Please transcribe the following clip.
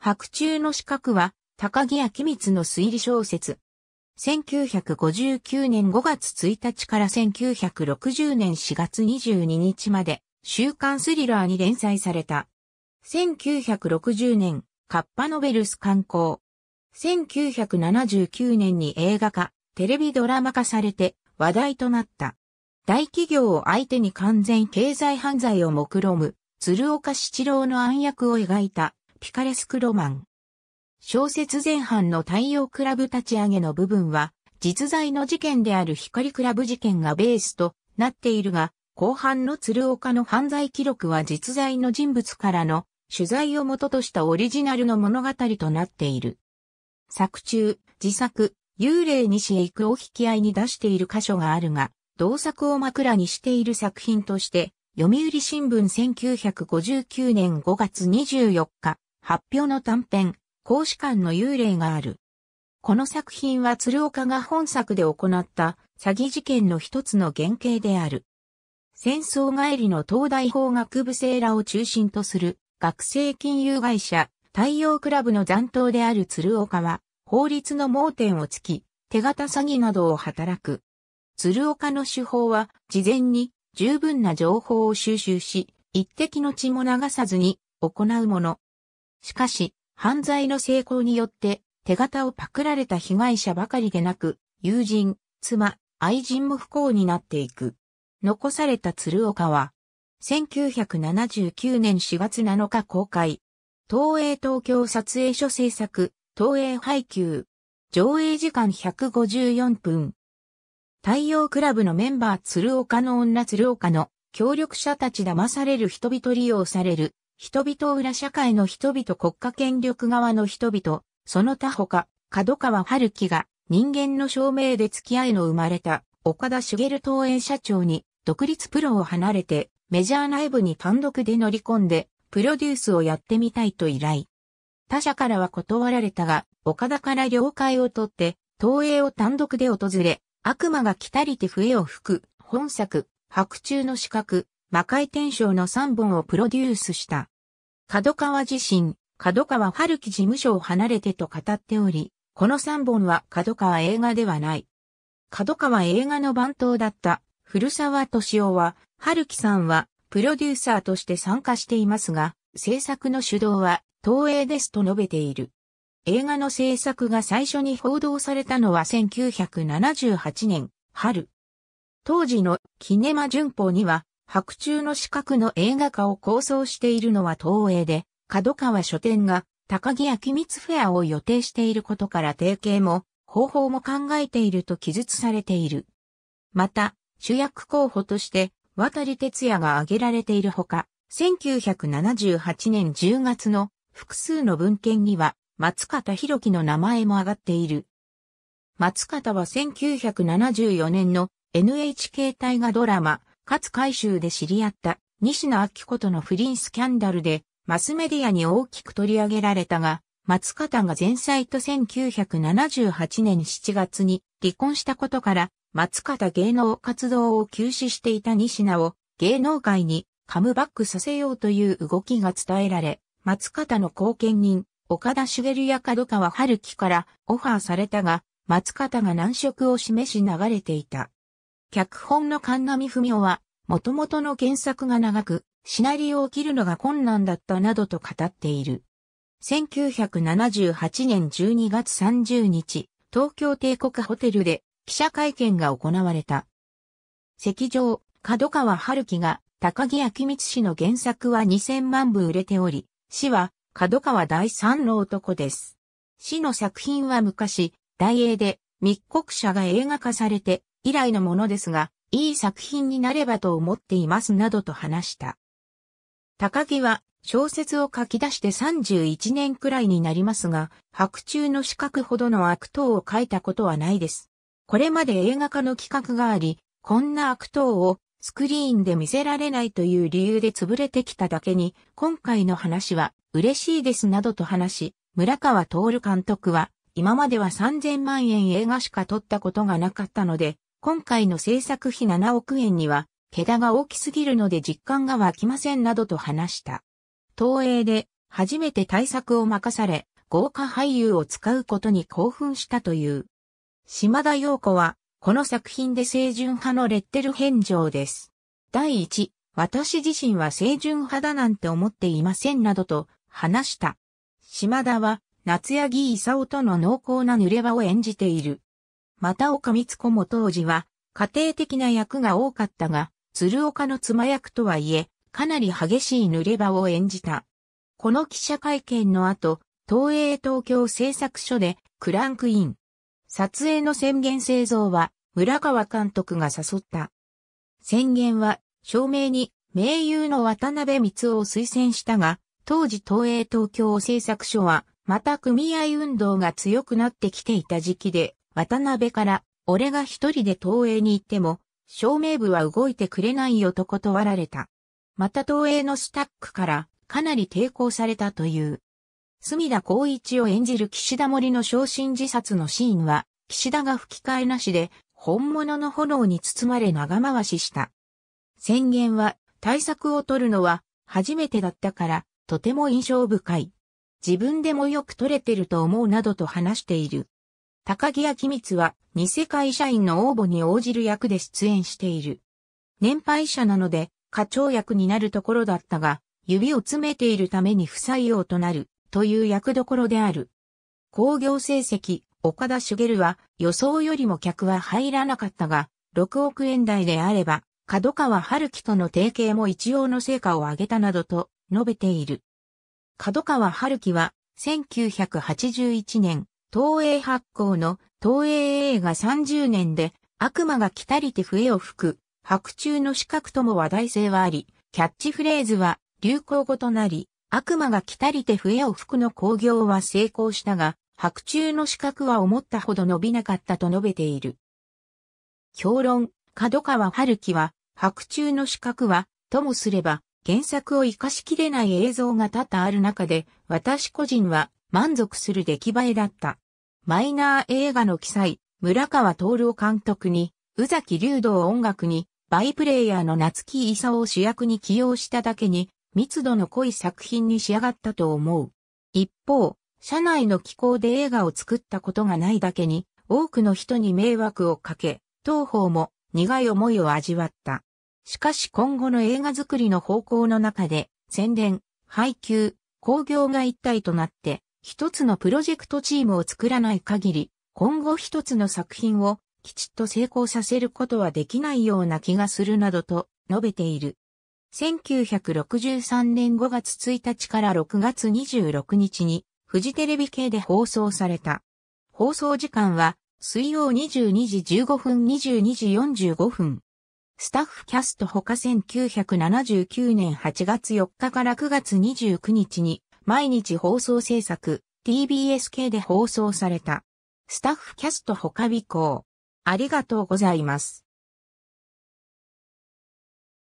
白昼の四角は、高木明光の推理小説。1959年5月1日から1960年4月22日まで、週刊スリラーに連載された。1960年、カッパノベルス刊行。1979年に映画化、テレビドラマ化されて話題となった。大企業を相手に完全経済犯罪を目論む、鶴岡七郎の暗躍を描いたピカレスクロマン。小説前半の太陽クラブ立ち上げの部分は、実在の事件である光クラブ事件がベースとなっているが、後半の鶴岡の犯罪記録は実在の人物からの取材を元としたオリジナルの物語となっている。作中、自作、幽霊にしへ行くを引き合いに出している箇所があるが、同作を枕にしている作品として、読売新聞1959年5月24日、発表の短編、公使館の幽霊がある。この作品は鶴岡が本作で行った詐欺事件の一つの原型である。戦争帰りの東大法学部生らを中心とする学生金融会社太陽クラブの残党である鶴岡は法律の盲点をつき手形詐欺などを働く。鶴岡の手法は事前に十分な情報を収集し一滴の血も流さずに行うもの。しかし、犯罪の成功によって手形をパクられた被害者ばかりでなく、友人、妻、愛人も不幸になっていく。残された鶴岡は、1979年4月7日公開、東映東京撮影所制作、東映配給、上映時間154分。太陽クラブのメンバー鶴岡の女鶴岡の協力者たち騙される人々利用される人々裏社会の人々国家権力側の人々、その他他、角川春樹が人間の証明で付き合いの生まれた岡田茂東映社長に独立プロを離れてメジャー内部に単独で乗り込んでプロデュースをやってみたいと依頼。他社からは断られたが、岡田から了解を取って東映を単独で訪れ、悪魔が来たりて笛を吹く、本作、白昼の四角、魔界天章の三本をプロデュースした。角川自身、角川春樹事務所を離れてと語っており、この3本は角川映画ではない。角川映画の番頭だった古沢敏夫は、春樹さんはプロデューサーとして参加していますが、制作の主導は東映ですと述べている。映画の制作が最初に報道されたのは1978年春。当時のキネマ旬報には白昼の四角の映画化を構想しているのは東映で、角川書店が高木明光フェアを予定していることから提携も方法も考えていると記述されている。また、主役候補として渡哲也が挙げられているほか、1978年10月の複数の文献には松方弘樹の名前も上がっている。松方は1974年の NHK 大河ドラマ勝海舟で知り合った西野明子との不倫スキャンダルでマスメディアに大きく取り上げられたが、松方が前妻と1978年7月に離婚したことから、松方芸能活動を休止していた西名を芸能界にカムバックさせようという動きが伝えられ、松方の後見人、岡田茂や角川春樹からオファーされたが、松方が難色を示し流れていた。脚本の神波文夫は、もともとの原作が長く、シナリオを切るのが困難だったなどと語っている。1978年12月30日、東京帝国ホテルで記者会見が行われた。席上、角川春樹が高木明光氏の原作は2000万部売れており、氏は角川第三の男です。氏の作品は昔、大英で密告者が映画化されて以来のものですが、いい作品になればと思っていますなどと話した。高木は小説を書き出して31年くらいになりますが、白昼の資格ほどの悪党を書いたことはないです。これまで映画化の企画があり、こんな悪党をスクリーンで見せられないという理由で潰れてきただけに、今回の話は嬉しいですなどと話し、村川徹監督は、今までは3000万円映画しか撮ったことがなかったので、今回の制作費7億円には、毛田が大きすぎるので実感が湧きませんなどと話した。東映で初めて対策を任され、豪華俳優を使うことに興奮したという。島田陽子は、この作品で清純派のレッテル返上です。第一、私自身は清純派だなんて思っていませんなどと話した。島田は、夏柳夫との濃厚な濡れ場を演じている。また岡光子も当時は、家庭的な役が多かったが、鶴岡の妻役とはいえ、かなり激しい濡れ場を演じた。この記者会見の後、東映東京製作所でクランクイン。撮影の宣言製造は村川監督が誘った。宣言は照明に名優の渡辺光を推薦したが、当時東映東京製作所はまた組合運動が強くなってきていた時期で、渡辺から、俺が一人で東映に行っても、照明部は動いてくれないよと断られた。また東映のスタックから、かなり抵抗されたという。隅田光一を演じる岸田森の昇進自殺のシーンは、岸田が吹き替えなしで、本物の炎に包まれ長回しした。宣言は、対策を取るのは、初めてだったから、とても印象深い。自分でもよく取れてると思うなどと話している。高木明光は、偽会社員の応募に応じる役で出演している。年配者なので、課長役になるところだったが、指を詰めているために不採用となる、という役どころである。工業成績、岡田茂は、予想よりも客は入らなかったが、6億円台であれば、角川春樹との提携も一応の成果を上げたなどと述べている。角川春樹は1981年東映発行の東映映画30年で悪魔が来たりて笛を吹く、白昼の資格とも話題性はあり、キャッチフレーズは流行語となり、悪魔が来たりて笛を吹くの興行は成功したが、白昼の資格は思ったほど伸びなかったと述べている。評論、角川春樹は、白昼の資格は、ともすれば、原作を活かしきれない映像が多々ある中で、私個人は満足する出来栄えだった。マイナー映画の記載、村川徹を監督に、宇崎竜道音楽に、バイプレイヤーの夏木勲を主役に起用しただけに、密度の濃い作品に仕上がったと思う。一方、社内の機構で映画を作ったことがないだけに、多くの人に迷惑をかけ、当方も苦い思いを味わった。しかし今後の映画作りの方向の中で、宣伝、配給、工業が一体となって、一つのプロジェクトチームを作らない限り、今後一つの作品をきちっと成功させることはできないような気がするなどと述べている。1963年5月1日から6月26日にフジテレビ系で放送された。放送時間は水曜22時15分22時45分。スタッフキャスト他1979年8月4日から9月29日に毎日放送制作、TBS 系で放送された。スタッフキャスト他備行。ありがとうございます。